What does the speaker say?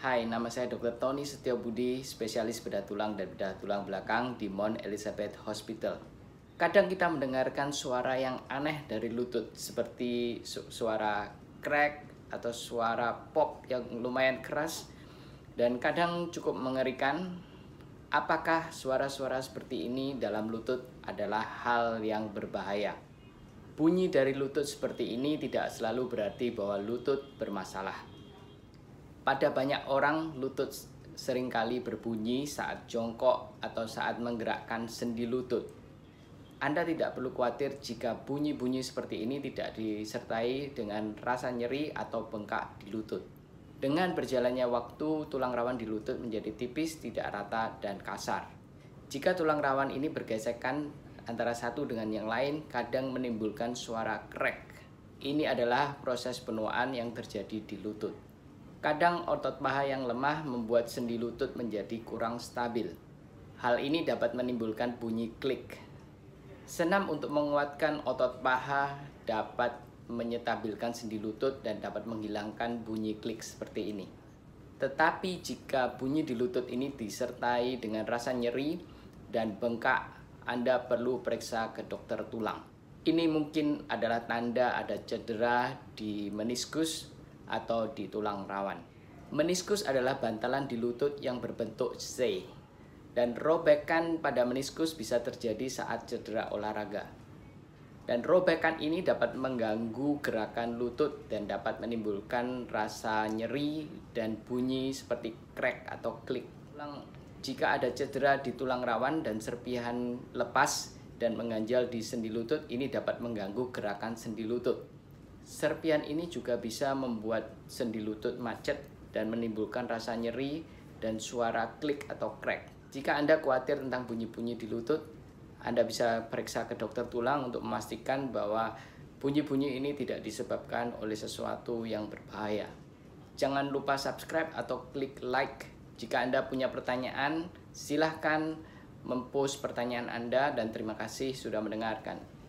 Hai, nama saya Dr. Tony Budi, spesialis bedah tulang dan bedah tulang belakang di Mount Elizabeth Hospital. Kadang kita mendengarkan suara yang aneh dari lutut, seperti su suara crack atau suara pop yang lumayan keras dan kadang cukup mengerikan. Apakah suara-suara seperti ini dalam lutut adalah hal yang berbahaya? Bunyi dari lutut seperti ini tidak selalu berarti bahwa lutut bermasalah pada banyak orang, lutut seringkali berbunyi saat jongkok atau saat menggerakkan sendi lutut. Anda tidak perlu khawatir jika bunyi-bunyi seperti ini tidak disertai dengan rasa nyeri atau bengkak di lutut. Dengan berjalannya waktu, tulang rawan di lutut menjadi tipis, tidak rata, dan kasar. Jika tulang rawan ini bergesekan antara satu dengan yang lain, kadang menimbulkan suara krek. Ini adalah proses penuaan yang terjadi di lutut. Kadang otot paha yang lemah membuat sendi lutut menjadi kurang stabil. Hal ini dapat menimbulkan bunyi klik. Senam untuk menguatkan otot paha dapat menyetabilkan sendi lutut dan dapat menghilangkan bunyi klik seperti ini. Tetapi jika bunyi di lutut ini disertai dengan rasa nyeri dan bengkak, Anda perlu periksa ke dokter tulang. Ini mungkin adalah tanda ada cedera di meniskus atau di tulang rawan. Meniskus adalah bantalan di lutut yang berbentuk C. Dan robekan pada meniskus bisa terjadi saat cedera olahraga. Dan robekan ini dapat mengganggu gerakan lutut dan dapat menimbulkan rasa nyeri dan bunyi seperti crack atau klik. Jika ada cedera di tulang rawan dan serpihan lepas dan mengganjal di sendi lutut, ini dapat mengganggu gerakan sendi lutut. Serpian ini juga bisa membuat sendi lutut macet dan menimbulkan rasa nyeri dan suara klik atau crack. Jika Anda khawatir tentang bunyi-bunyi di lutut, Anda bisa periksa ke dokter tulang untuk memastikan bahwa bunyi-bunyi ini tidak disebabkan oleh sesuatu yang berbahaya. Jangan lupa subscribe atau klik like. Jika Anda punya pertanyaan, silahkan mempost pertanyaan Anda dan terima kasih sudah mendengarkan.